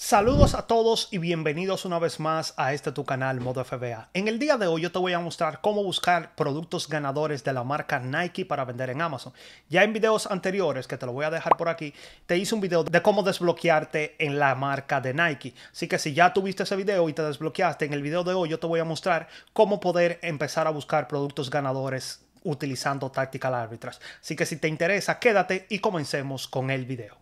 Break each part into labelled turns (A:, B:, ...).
A: Saludos a todos y bienvenidos una vez más a este tu canal Modo FBA. En el día de hoy yo te voy a mostrar cómo buscar productos ganadores de la marca Nike para vender en Amazon. Ya en videos anteriores, que te lo voy a dejar por aquí, te hice un video de cómo desbloquearte en la marca de Nike. Así que si ya tuviste ese video y te desbloqueaste, en el video de hoy yo te voy a mostrar cómo poder empezar a buscar productos ganadores utilizando Tactical Arbitras. Así que si te interesa, quédate y comencemos con el video.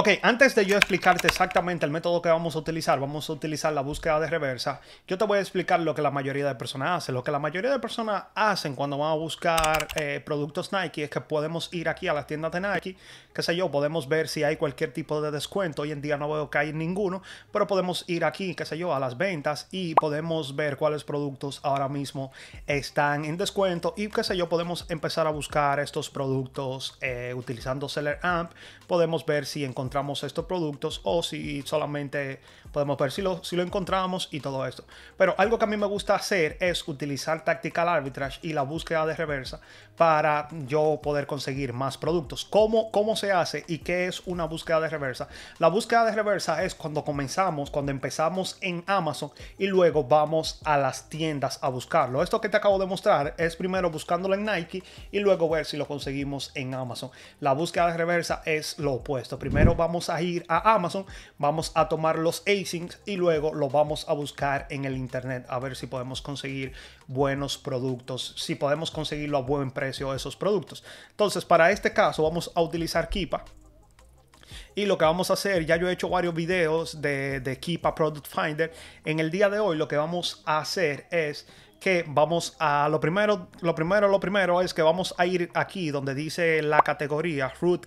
A: Ok, antes de yo explicarte exactamente el método que vamos a utilizar, vamos a utilizar la búsqueda de reversa. Yo te voy a explicar lo que la mayoría de personas hacen. Lo que la mayoría de personas hacen cuando van a buscar eh, productos Nike es que podemos ir aquí a las tiendas de Nike, qué sé yo, podemos ver si hay cualquier tipo de descuento. Hoy en día no veo que hay ninguno, pero podemos ir aquí, qué sé yo, a las ventas y podemos ver cuáles productos ahora mismo están en descuento y qué sé yo, podemos empezar a buscar estos productos eh, utilizando Seller Amp. Podemos ver si encontramos estos productos o si solamente podemos ver si lo, si lo encontramos y todo esto. Pero algo que a mí me gusta hacer es utilizar Tactical Arbitrage y la búsqueda de reversa para yo poder conseguir más productos. ¿Cómo, cómo se hace y qué es una búsqueda de reversa? La búsqueda de reversa es cuando comenzamos, cuando empezamos en Amazon y luego vamos a las tiendas a buscarlo. Esto que te acabo de mostrar es primero buscándolo en Nike y luego ver si lo conseguimos en Amazon. La búsqueda de reversa es lo opuesto. Primero vamos a ir a Amazon, vamos a tomar los asyncs y luego los vamos a buscar en el internet a ver si podemos conseguir buenos productos, si podemos conseguirlo a buen precio esos productos. Entonces, para este caso vamos a utilizar Kipa. Y lo que vamos a hacer, ya yo he hecho varios videos de, de Kipa Product Finder. En el día de hoy lo que vamos a hacer es que vamos a lo primero, lo primero, lo primero es que vamos a ir aquí donde dice la categoría root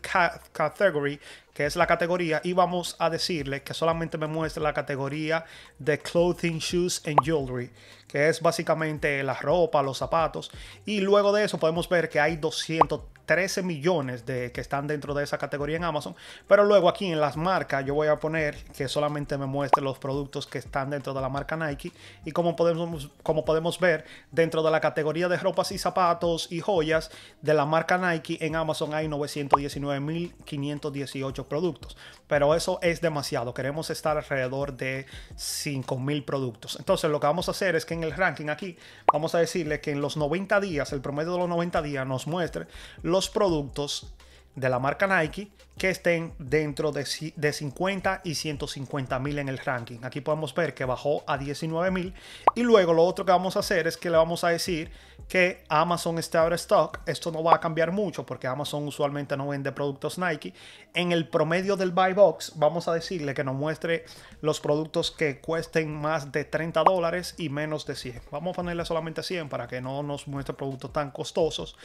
A: category, que es la categoría, y vamos a decirle que solamente me muestre la categoría de clothing, shoes and jewelry, que es básicamente la ropa, los zapatos, y luego de eso podemos ver que hay 213 millones de que están dentro de esa categoría en Amazon, pero luego aquí en las marcas yo voy a poner que solamente me muestre los productos que están dentro de la marca Nike y como podemos como podemos ver dentro de la categoría de ropas y zapatos y joyas de la marca Nike en Amazon hay 919.518 productos. Pero eso es demasiado. Queremos estar alrededor de 5.000 productos. Entonces lo que vamos a hacer es que en el ranking aquí vamos a decirle que en los 90 días, el promedio de los 90 días nos muestre los productos de la marca Nike que estén dentro de, 50 y 150 mil en el ranking. Aquí podemos ver que bajó a 19 mil. Y luego lo otro que vamos a hacer es que le vamos a decir que Amazon está ahora stock. Esto no va a cambiar mucho porque Amazon usualmente no vende productos Nike. En el promedio del buy box vamos a decirle que nos muestre los productos que cuesten más de 30 dólares y menos de 100. Vamos a ponerle solamente 100 para que no nos muestre productos tan costosos.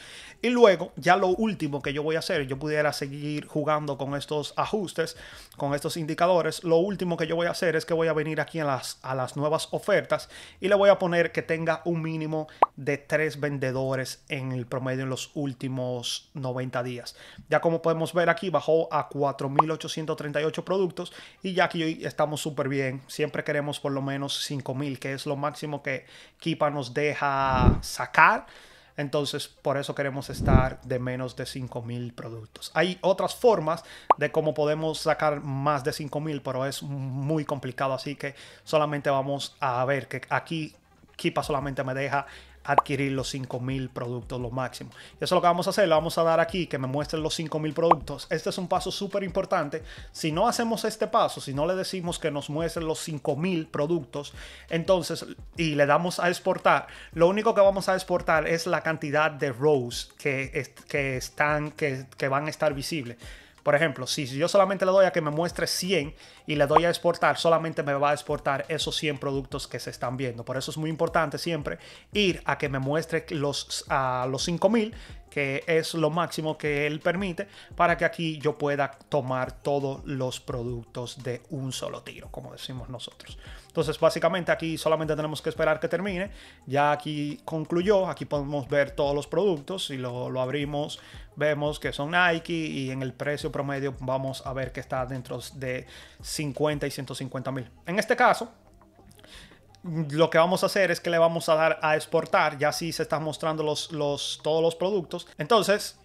A: Y luego ya lo último que yo voy a hacer, yo pudiera seguir jugando con estos ajustes, con estos indicadores. Lo último que yo voy a hacer es que voy a venir aquí a las, a las nuevas ofertas y le voy a poner que tenga un mínimo de tres vendedores en el promedio en los últimos 90 días. Ya como podemos ver aquí, bajó a 4.838 productos y ya aquí estamos súper bien. Siempre queremos por lo menos 5.000, que es lo máximo que Kipa nos deja sacar. Entonces, por eso queremos estar de menos de 5.000 productos. Hay otras formas de cómo podemos sacar más de 5.000, pero es muy complicado, así que solamente vamos a ver que aquí Kipa solamente me deja adquirir los 5000 productos, lo máximo. Y eso es lo que vamos a hacer, Le vamos a dar aquí, que me muestren los 5000 productos. Este es un paso súper importante. Si no hacemos este paso, si no le decimos que nos muestren los 5000 productos, entonces, y le damos a exportar, lo único que vamos a exportar es la cantidad de rows que, que, están, que, que van a estar visibles. Por ejemplo, si yo solamente le doy a que me muestre 100 y le doy a exportar, solamente me va a exportar esos 100 productos que se están viendo. Por eso es muy importante siempre ir a que me muestre los, a los 5000 que es lo máximo que él permite, para que aquí yo pueda tomar todos los productos de un solo tiro, como decimos nosotros. Entonces, básicamente aquí solamente tenemos que esperar que termine. Ya aquí concluyó, aquí podemos ver todos los productos. Si lo, lo abrimos, vemos que son Nike y en el precio promedio vamos a ver que está dentro de 50 y 150 mil. En este caso, lo que vamos a hacer es que le vamos a dar a exportar, ya así se están mostrando los, los, todos los productos. Entonces,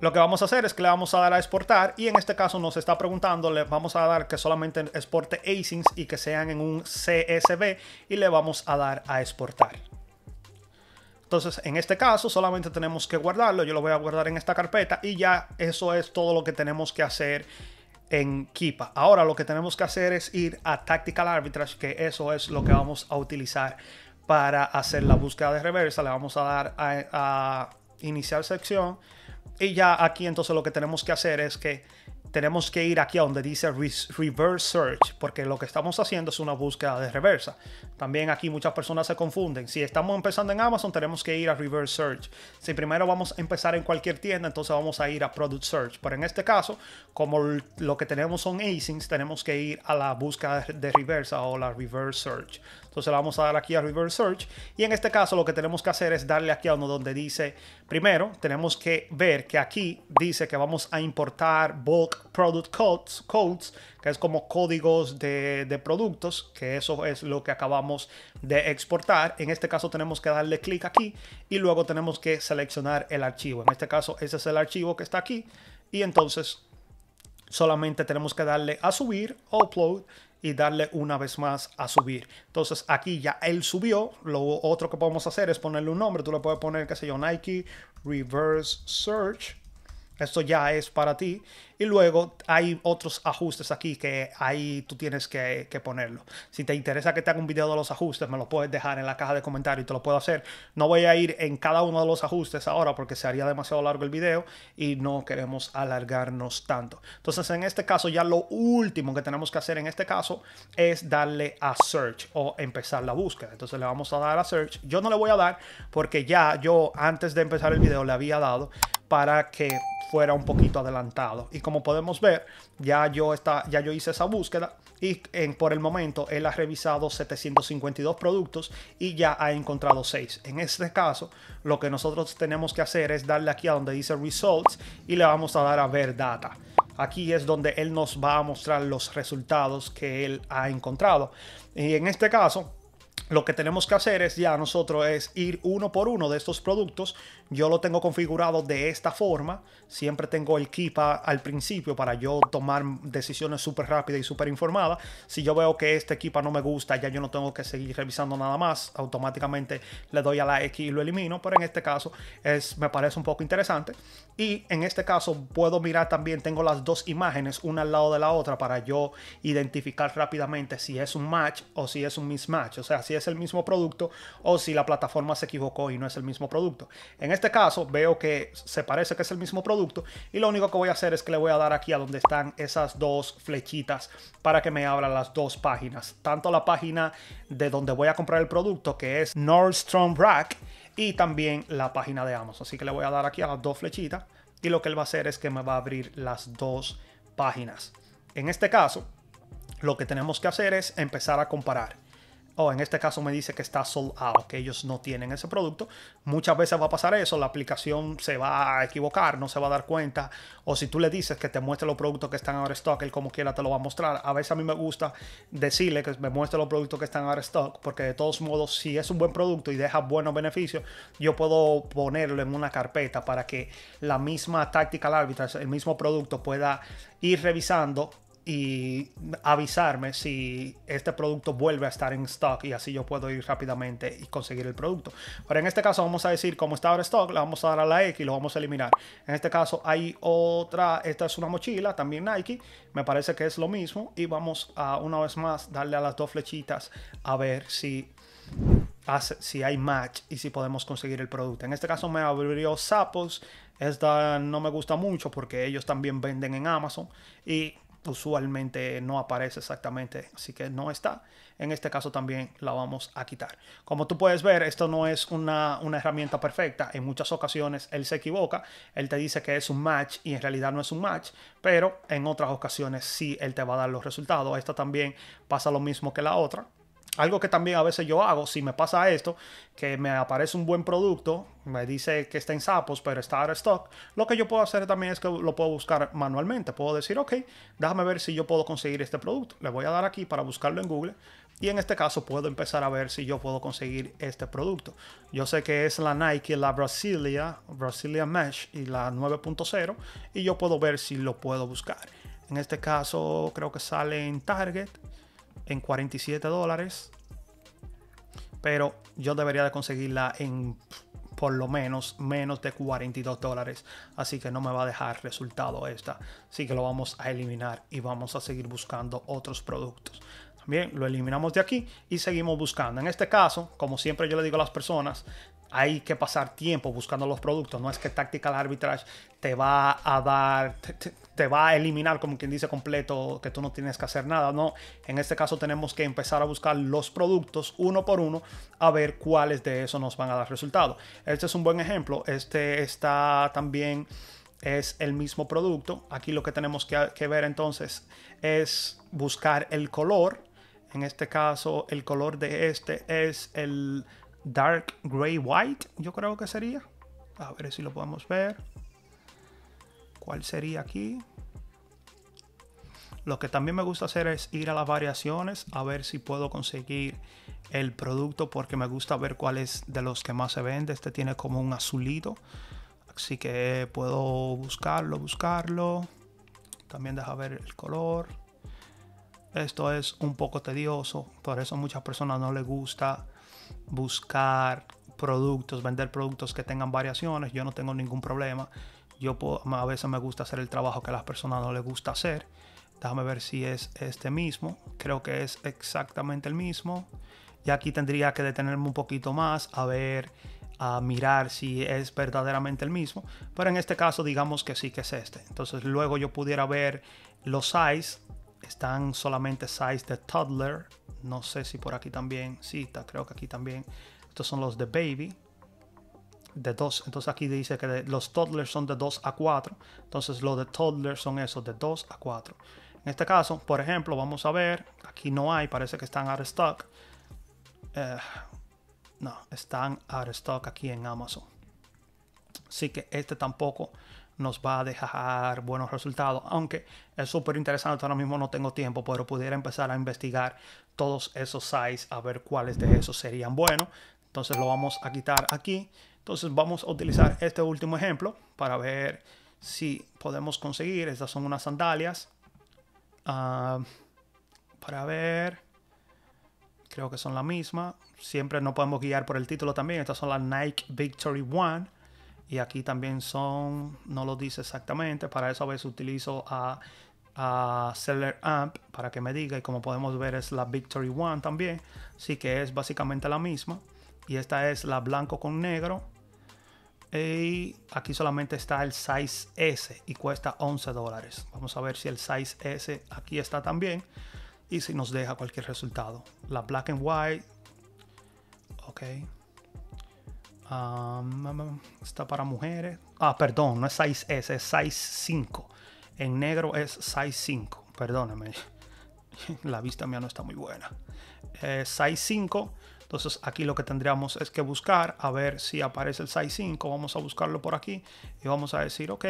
A: lo que vamos a hacer es que le vamos a dar a exportar y en este caso nos está preguntando, le vamos a dar que solamente exporte asins y que sean en un CSV y le vamos a dar a exportar. Entonces, en este caso solamente tenemos que guardarlo, yo lo voy a guardar en esta carpeta y ya eso es todo lo que tenemos que hacer en Kipa. Ahora lo que tenemos que hacer es ir a Tactical Arbitrage, que eso es lo que vamos a utilizar para hacer la búsqueda de reversa. Le vamos a dar a, iniciar sección. Y ya aquí entonces lo que tenemos que hacer es que tenemos que ir aquí a donde dice reverse search, porque lo que estamos haciendo es una búsqueda de reversa. También aquí muchas personas se confunden. Si estamos empezando en Amazon, tenemos que ir a reverse search. Si primero vamos a empezar en cualquier tienda, entonces vamos a ir a product search. Pero en este caso, como lo que tenemos son asins, tenemos que ir a la búsqueda de reversa o la reverse search. Entonces la vamos a dar aquí a Reverse Search. Y en este caso lo que tenemos que hacer es darle aquí a uno donde dice, primero tenemos que ver que aquí dice que vamos a importar bulk product codes, codes que es como códigos de, de productos, que eso es lo que acabamos de exportar. En este caso tenemos que darle clic aquí y luego tenemos que seleccionar el archivo. En este caso ese es el archivo que está aquí. Y entonces solamente tenemos que darle a subir, upload y darle una vez más a subir. Entonces aquí ya él subió. Lo otro que podemos hacer es ponerle un nombre. Tú le puedes poner, qué sé yo, Nike Reverse Search esto ya es para ti. Y luego hay otros ajustes aquí que ahí tú tienes que, ponerlo. Si te interesa que te haga un video de los ajustes, me lo puedes dejar en la caja de comentarios y te lo puedo hacer. No voy a ir en cada uno de los ajustes ahora porque se haría demasiado largo el video y no queremos alargarnos tanto. Entonces en este caso ya lo último que tenemos que hacer en este caso es darle a search o empezar la búsqueda. Entonces le vamos a dar a search. Yo no le voy a dar porque ya yo antes de empezar el video le había dado para que fuera un poquito adelantado. Y como podemos ver, ya yo, está, ya yo hice esa búsqueda y en, por el momento él ha revisado 752 productos y ya ha encontrado 6. En este caso, lo que nosotros tenemos que hacer es darle aquí a donde dice results y le vamos a dar a ver data. Aquí es donde él nos va a mostrar los resultados que él ha encontrado. Y en este caso, lo que tenemos que hacer es ya nosotros es ir uno por uno de estos productos. Yo lo tengo configurado de esta forma. Siempre tengo el KIPA al principio para yo tomar decisiones súper rápidas y súper informadas. Si yo veo que este KIPA no me gusta, ya yo no tengo que seguir revisando nada más. Automáticamente le doy a la X y lo elimino. Pero en este caso es, me parece un poco interesante. Y en este caso puedo mirar también, tengo las dos imágenes una al lado de la otra para yo identificar rápidamente si es un match o si es un mismatch. O sea, si es el mismo producto o si la plataforma se equivocó y no es el mismo producto. En este caso veo que se parece que es el mismo producto y lo único que voy a hacer es que le voy a dar aquí a donde están esas dos flechitas para que me abran las dos páginas. Tanto la página de donde voy a comprar el producto que es Nordstrom Rack y también la página de Amazon. Así que le voy a dar aquí a las dos flechitas y lo que él va a hacer es que me va a abrir las dos páginas. En este caso, lo que tenemos que hacer es empezar a comparar o en este caso me dice que está sold out, que ellos no tienen ese producto. Muchas veces va a pasar eso, la aplicación se va a equivocar, no se va a dar cuenta. O si tú le dices que te muestre los productos que están ahora stock, él como quiera te lo va a mostrar. A veces a mí me gusta decirle que me muestre los productos que están ahora stock, porque de todos modos, si es un buen producto y deja buenos beneficios, yo puedo ponerlo en una carpeta para que la misma Tactical Arbitrage, el mismo producto, pueda ir revisando y avisarme si este producto vuelve a estar en stock y así yo puedo ir rápidamente y conseguir el producto. Pero en este caso vamos a decir como está ahora stock, le vamos a dar a la X y lo vamos a eliminar. En este caso hay otra, esta es una mochila, también Nike, me parece que es lo mismo y vamos a una vez más darle a las dos flechitas a ver si si hay match y si podemos conseguir el producto. En este caso me abrió Sapos. Esta no me gusta mucho porque ellos también venden en Amazon. Y usualmente no aparece exactamente, así que no está. En este caso también la vamos a quitar. Como tú puedes ver, esto no es una, herramienta perfecta. En muchas ocasiones él se equivoca, él te dice que es un match y en realidad no es un match, pero en otras ocasiones sí él te va a dar los resultados. Esta también pasa lo mismo que la otra, algo que también a veces yo hago, si me pasa esto, que me aparece un buen producto, me dice que está en sapos, pero está out stock, lo que yo puedo hacer también es que lo puedo buscar manualmente. Puedo decir, ok, déjame ver si yo puedo conseguir este producto. Le voy a dar aquí para buscarlo en Google. Y en este caso puedo empezar a ver si yo puedo conseguir este producto. Yo sé que es la Nike, la Brasilia, Brasilia Mesh y la 9.0. Y yo puedo ver si lo puedo buscar. En este caso creo que sale en Target en 47 dólares. Pero yo debería de conseguirla en por lo menos menos de 42 dólares. Así que no me va a dejar resultado esta. Así que lo vamos a eliminar y vamos a seguir buscando otros productos. También lo eliminamos de aquí y seguimos buscando. En este caso, como siempre yo le digo a las personas, hay que pasar tiempo buscando los productos. No es que Tactical Arbitrage te va a dar, te, va a eliminar, como quien dice, completo, que tú no tienes que hacer nada. No, en este caso tenemos que empezar a buscar los productos uno por uno a ver cuáles de esos nos van a dar resultado. Este es un buen ejemplo. Este está también es el mismo producto. Aquí lo que tenemos que, ver entonces es buscar el color. En este caso, el color de este es el Dark Gray White, yo creo que sería. A ver si lo podemos ver. ¿Cuál sería aquí? Lo que también me gusta hacer es ir a las variaciones a ver si puedo conseguir el producto porque me gusta ver cuál es de los que más se vende. Este tiene como un azulito. Así que puedo buscarlo, buscarlo. También deja ver el color. Esto es un poco tedioso. Por eso muchas personas no les gusta buscar productos, vender productos que tengan variaciones, yo no tengo ningún problema. Yo a veces me gusta hacer el trabajo que a las personas no les gusta hacer. Déjame ver si es este mismo. Creo que es exactamente el mismo. Y aquí tendría que detenerme un poquito más a ver, a mirar si es verdaderamente el mismo. Pero en este caso digamos que sí que es este. Entonces luego yo pudiera ver los size. Están solamente size de toddler no sé si por aquí también. Sí, está, creo que aquí también. Estos son los de baby. De dos. Entonces aquí dice que los toddlers son de 2 a 4. Entonces los de toddlers son esos de 2 a 4. En este caso, por ejemplo, vamos a ver. Aquí no hay. Parece que están out of stock. Eh, no, están out of stock aquí en Amazon. Así que este tampoco nos va a dejar buenos resultados. Aunque es súper interesante, ahora mismo no tengo tiempo, pero pudiera empezar a investigar todos esos sites a ver cuáles de esos serían buenos. Entonces lo vamos a quitar aquí. Entonces vamos a utilizar este último ejemplo para ver si podemos conseguir. Estas son unas sandalias. Ah, para ver. Creo que son la misma. Siempre no podemos guiar por el título también. Estas son las Nike Victory One y aquí también son, no lo dice exactamente, para eso a veces utilizo a, a Seller Amp para que me diga y como podemos ver es la Victory One también, sí que es básicamente la misma y esta es la blanco con negro y aquí solamente está el size S y cuesta 11 dólares. Vamos a ver si el size S aquí está también y si nos deja cualquier resultado. La black and white, ok está para mujeres. Ah, perdón, no es 6S, es 65. En negro es 65. Perdóname. La vista mía no está muy buena. 65. Eh, Entonces aquí lo que tendríamos es que buscar a ver si aparece el 65. Vamos a buscarlo por aquí y vamos a decir, ok,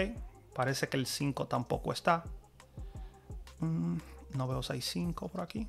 A: parece que el 5 tampoco está. Mm, no veo 65 por aquí.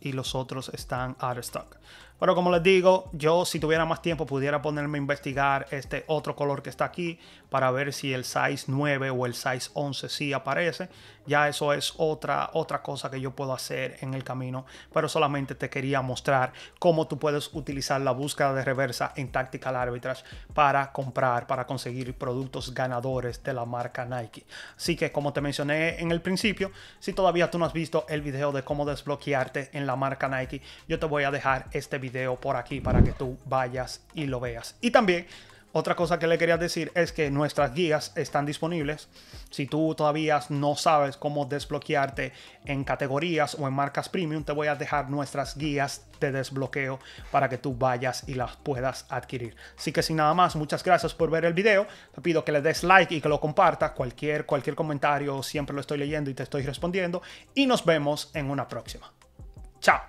A: y los otros están out of stock. Pero como les digo, yo si tuviera más tiempo pudiera ponerme a investigar este otro color que está aquí para ver si el size 9 o el size 11 sí aparece. Ya eso es otra, otra cosa que yo puedo hacer en el camino, pero solamente te quería mostrar cómo tú puedes utilizar la búsqueda de reversa en Tactical Arbitrage para comprar, para conseguir productos ganadores de la marca Nike. Así que como te mencioné en el principio, si todavía tú no has visto el video de cómo desbloquearte en la marca Nike, yo te voy a dejar este video por aquí para que tú vayas y lo veas. Y también otra cosa que le quería decir es que nuestras guías están disponibles. Si tú todavía no sabes cómo desbloquearte en categorías o en marcas premium, te voy a dejar nuestras guías de desbloqueo para que tú vayas y las puedas adquirir. Así que sin nada más, muchas gracias por ver el video. Te pido que le des like y que lo compartas. Cualquier, cualquier comentario siempre lo estoy leyendo y te estoy respondiendo. Y nos vemos en una próxima. Chao.